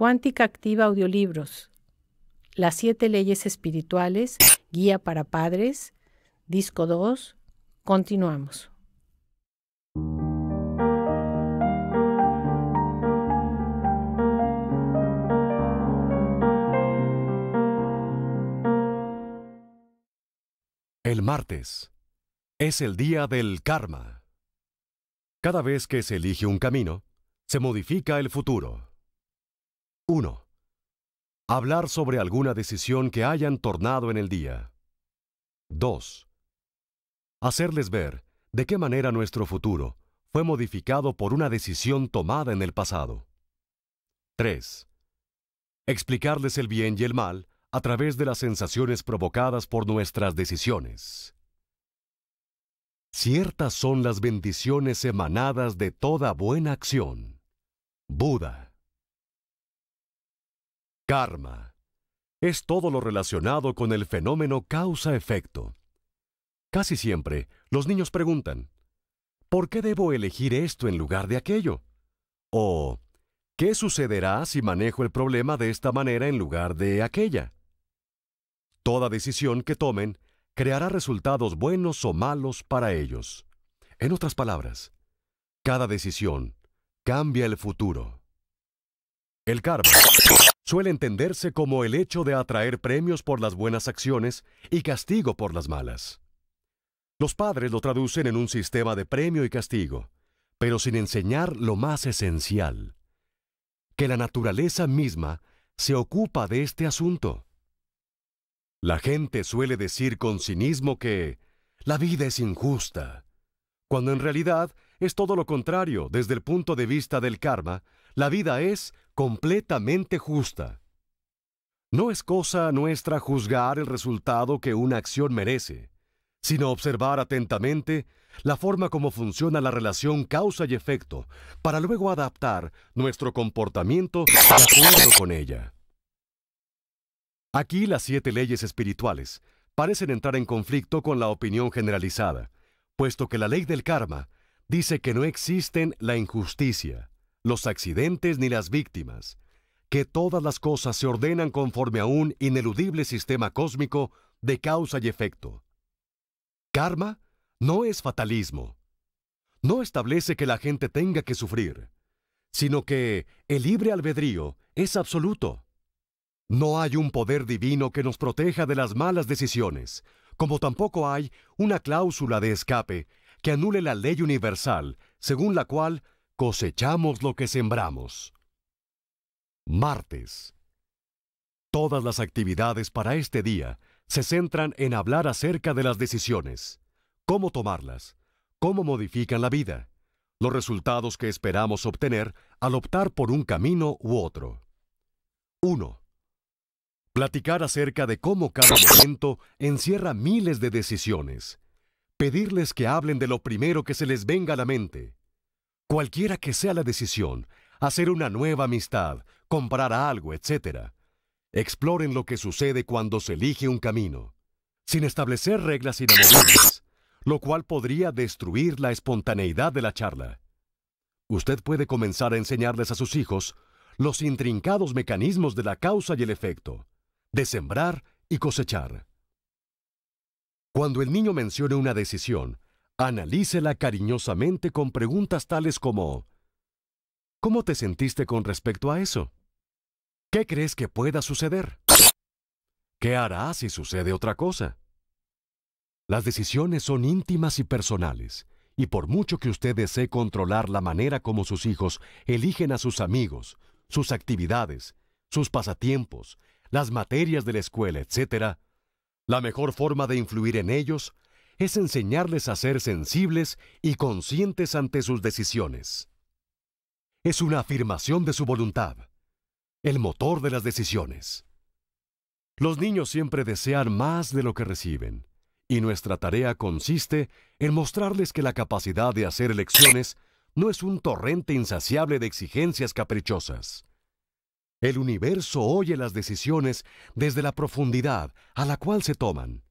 Cuántica Activa Audiolibros, Las siete leyes espirituales, Guía para Padres, Disco 2, continuamos. El martes es el día del karma. Cada vez que se elige un camino, se modifica el futuro. 1. Hablar sobre alguna decisión que hayan tornado en el día. 2. Hacerles ver de qué manera nuestro futuro fue modificado por una decisión tomada en el pasado. 3. Explicarles el bien y el mal a través de las sensaciones provocadas por nuestras decisiones. Ciertas son las bendiciones emanadas de toda buena acción. Buda. Karma. Es todo lo relacionado con el fenómeno causa-efecto. Casi siempre, los niños preguntan, ¿por qué debo elegir esto en lugar de aquello? O, ¿qué sucederá si manejo el problema de esta manera en lugar de aquella? Toda decisión que tomen creará resultados buenos o malos para ellos. En otras palabras, cada decisión cambia el futuro. El karma suele entenderse como el hecho de atraer premios por las buenas acciones y castigo por las malas. Los padres lo traducen en un sistema de premio y castigo, pero sin enseñar lo más esencial, que la naturaleza misma se ocupa de este asunto. La gente suele decir con cinismo que la vida es injusta, cuando en realidad es todo lo contrario desde el punto de vista del karma, la vida es completamente justa. No es cosa nuestra juzgar el resultado que una acción merece, sino observar atentamente la forma como funciona la relación causa y efecto, para luego adaptar nuestro comportamiento de acuerdo con ella. Aquí las siete leyes espirituales parecen entrar en conflicto con la opinión generalizada, puesto que la ley del karma dice que no existen la injusticia, los accidentes ni las víctimas, que todas las cosas se ordenan conforme a un ineludible sistema cósmico de causa y efecto. Karma no es fatalismo. No establece que la gente tenga que sufrir, sino que el libre albedrío es absoluto. No hay un poder divino que nos proteja de las malas decisiones, como tampoco hay una cláusula de escape que anule la ley universal según la cual Cosechamos lo que sembramos. Martes. Todas las actividades para este día se centran en hablar acerca de las decisiones, cómo tomarlas, cómo modifican la vida, los resultados que esperamos obtener al optar por un camino u otro. 1. Platicar acerca de cómo cada momento encierra miles de decisiones. Pedirles que hablen de lo primero que se les venga a la mente. Cualquiera que sea la decisión, hacer una nueva amistad, comprar algo, etc. Exploren lo que sucede cuando se elige un camino, sin establecer reglas inamovibles, lo cual podría destruir la espontaneidad de la charla. Usted puede comenzar a enseñarles a sus hijos los intrincados mecanismos de la causa y el efecto, de sembrar y cosechar. Cuando el niño mencione una decisión, Analícela cariñosamente con preguntas tales como ¿Cómo te sentiste con respecto a eso? ¿Qué crees que pueda suceder? ¿Qué hará si sucede otra cosa? Las decisiones son íntimas y personales, y por mucho que usted desee controlar la manera como sus hijos eligen a sus amigos, sus actividades, sus pasatiempos, las materias de la escuela, etc., la mejor forma de influir en ellos es enseñarles a ser sensibles y conscientes ante sus decisiones. Es una afirmación de su voluntad, el motor de las decisiones. Los niños siempre desean más de lo que reciben, y nuestra tarea consiste en mostrarles que la capacidad de hacer elecciones no es un torrente insaciable de exigencias caprichosas. El universo oye las decisiones desde la profundidad a la cual se toman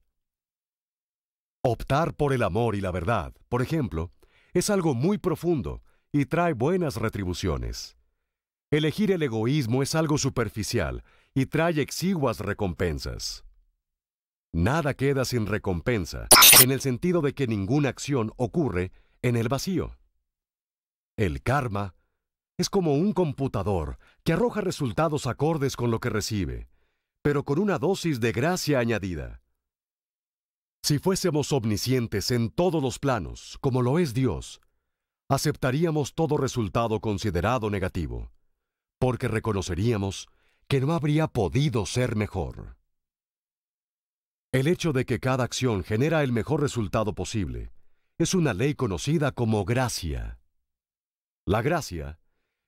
Optar por el amor y la verdad, por ejemplo, es algo muy profundo y trae buenas retribuciones. Elegir el egoísmo es algo superficial y trae exiguas recompensas. Nada queda sin recompensa, en el sentido de que ninguna acción ocurre en el vacío. El karma es como un computador que arroja resultados acordes con lo que recibe, pero con una dosis de gracia añadida. Si fuésemos omniscientes en todos los planos, como lo es Dios, aceptaríamos todo resultado considerado negativo, porque reconoceríamos que no habría podido ser mejor. El hecho de que cada acción genera el mejor resultado posible es una ley conocida como gracia. La gracia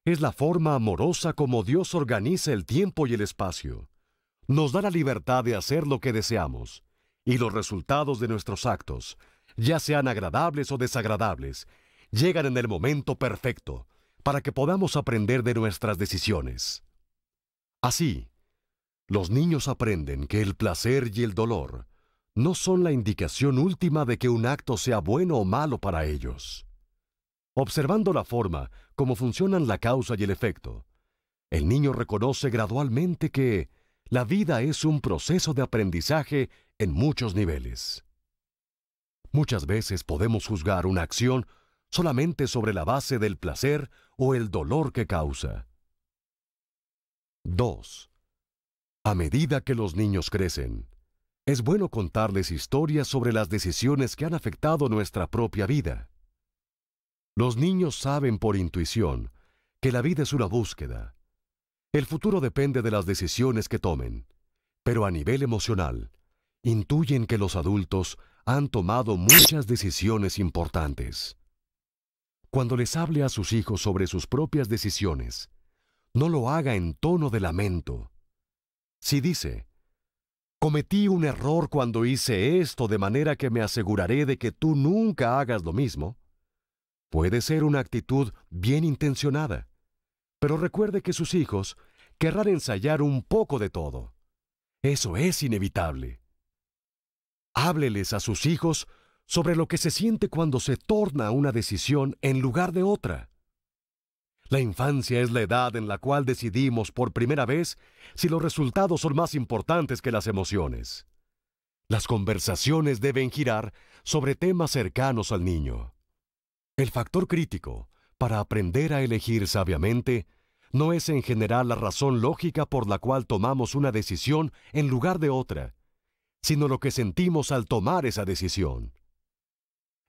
es la forma amorosa como Dios organiza el tiempo y el espacio. Nos da la libertad de hacer lo que deseamos y los resultados de nuestros actos, ya sean agradables o desagradables, llegan en el momento perfecto para que podamos aprender de nuestras decisiones. Así, los niños aprenden que el placer y el dolor no son la indicación última de que un acto sea bueno o malo para ellos. Observando la forma como funcionan la causa y el efecto, el niño reconoce gradualmente que la vida es un proceso de aprendizaje en muchos niveles. Muchas veces podemos juzgar una acción solamente sobre la base del placer o el dolor que causa. 2. A medida que los niños crecen, es bueno contarles historias sobre las decisiones que han afectado nuestra propia vida. Los niños saben por intuición que la vida es una búsqueda. El futuro depende de las decisiones que tomen, pero a nivel emocional, intuyen que los adultos han tomado muchas decisiones importantes. Cuando les hable a sus hijos sobre sus propias decisiones, no lo haga en tono de lamento. Si dice, cometí un error cuando hice esto de manera que me aseguraré de que tú nunca hagas lo mismo, puede ser una actitud bien intencionada. Pero recuerde que sus hijos querrán ensayar un poco de todo. Eso es inevitable. Hábleles a sus hijos sobre lo que se siente cuando se torna una decisión en lugar de otra. La infancia es la edad en la cual decidimos por primera vez si los resultados son más importantes que las emociones. Las conversaciones deben girar sobre temas cercanos al niño. El factor crítico para aprender a elegir sabiamente no es en general la razón lógica por la cual tomamos una decisión en lugar de otra, sino lo que sentimos al tomar esa decisión.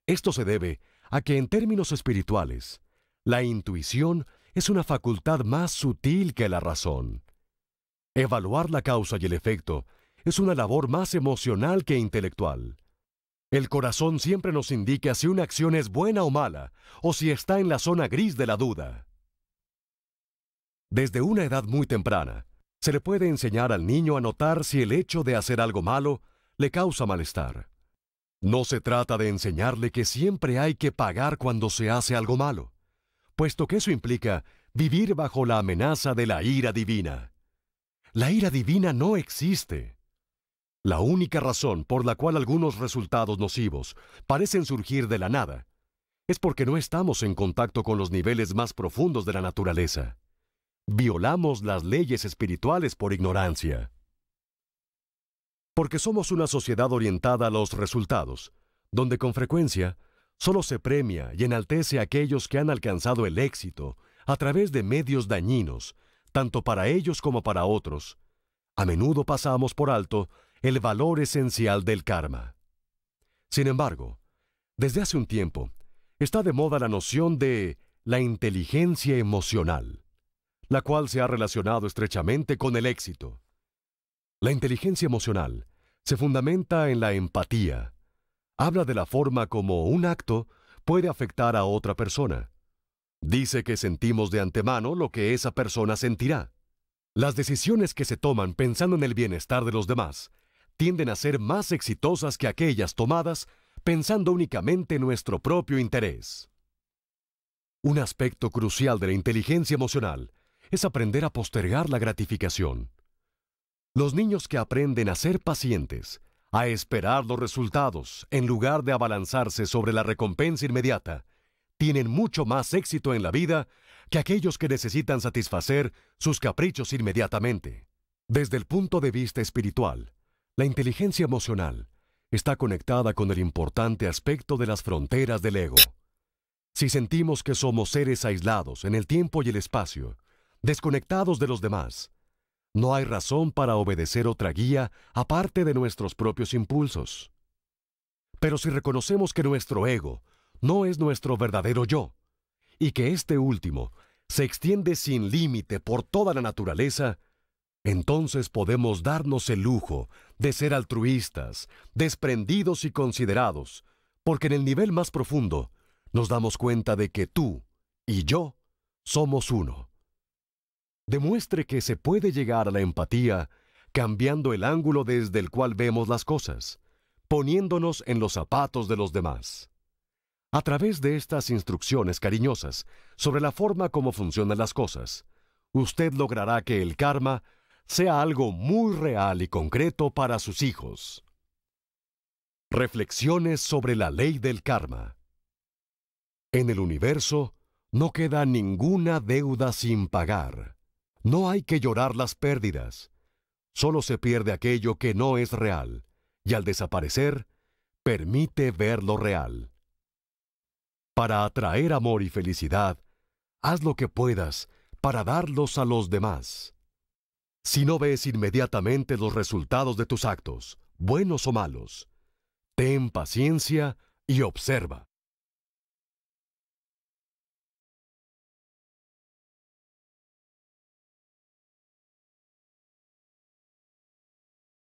Esto se debe a que en términos espirituales, la intuición es una facultad más sutil que la razón. Evaluar la causa y el efecto es una labor más emocional que intelectual. El corazón siempre nos indica si una acción es buena o mala, o si está en la zona gris de la duda. Desde una edad muy temprana, se le puede enseñar al niño a notar si el hecho de hacer algo malo le causa malestar. No se trata de enseñarle que siempre hay que pagar cuando se hace algo malo, puesto que eso implica vivir bajo la amenaza de la ira divina. La ira divina no existe. La única razón por la cual algunos resultados nocivos parecen surgir de la nada es porque no estamos en contacto con los niveles más profundos de la naturaleza violamos las leyes espirituales por ignorancia. Porque somos una sociedad orientada a los resultados, donde con frecuencia solo se premia y enaltece a aquellos que han alcanzado el éxito a través de medios dañinos, tanto para ellos como para otros. A menudo pasamos por alto el valor esencial del karma. Sin embargo, desde hace un tiempo, está de moda la noción de la inteligencia emocional la cual se ha relacionado estrechamente con el éxito. La inteligencia emocional se fundamenta en la empatía. Habla de la forma como un acto puede afectar a otra persona. Dice que sentimos de antemano lo que esa persona sentirá. Las decisiones que se toman pensando en el bienestar de los demás tienden a ser más exitosas que aquellas tomadas pensando únicamente en nuestro propio interés. Un aspecto crucial de la inteligencia emocional es aprender a postergar la gratificación. Los niños que aprenden a ser pacientes, a esperar los resultados en lugar de abalanzarse sobre la recompensa inmediata, tienen mucho más éxito en la vida que aquellos que necesitan satisfacer sus caprichos inmediatamente. Desde el punto de vista espiritual, la inteligencia emocional está conectada con el importante aspecto de las fronteras del ego. Si sentimos que somos seres aislados en el tiempo y el espacio, desconectados de los demás. No hay razón para obedecer otra guía aparte de nuestros propios impulsos. Pero si reconocemos que nuestro ego no es nuestro verdadero yo, y que este último se extiende sin límite por toda la naturaleza, entonces podemos darnos el lujo de ser altruistas, desprendidos y considerados, porque en el nivel más profundo nos damos cuenta de que tú y yo somos uno demuestre que se puede llegar a la empatía cambiando el ángulo desde el cual vemos las cosas, poniéndonos en los zapatos de los demás. A través de estas instrucciones cariñosas sobre la forma como funcionan las cosas, usted logrará que el karma sea algo muy real y concreto para sus hijos. Reflexiones sobre la ley del karma. En el universo no queda ninguna deuda sin pagar. No hay que llorar las pérdidas. Solo se pierde aquello que no es real, y al desaparecer, permite ver lo real. Para atraer amor y felicidad, haz lo que puedas para darlos a los demás. Si no ves inmediatamente los resultados de tus actos, buenos o malos, ten paciencia y observa.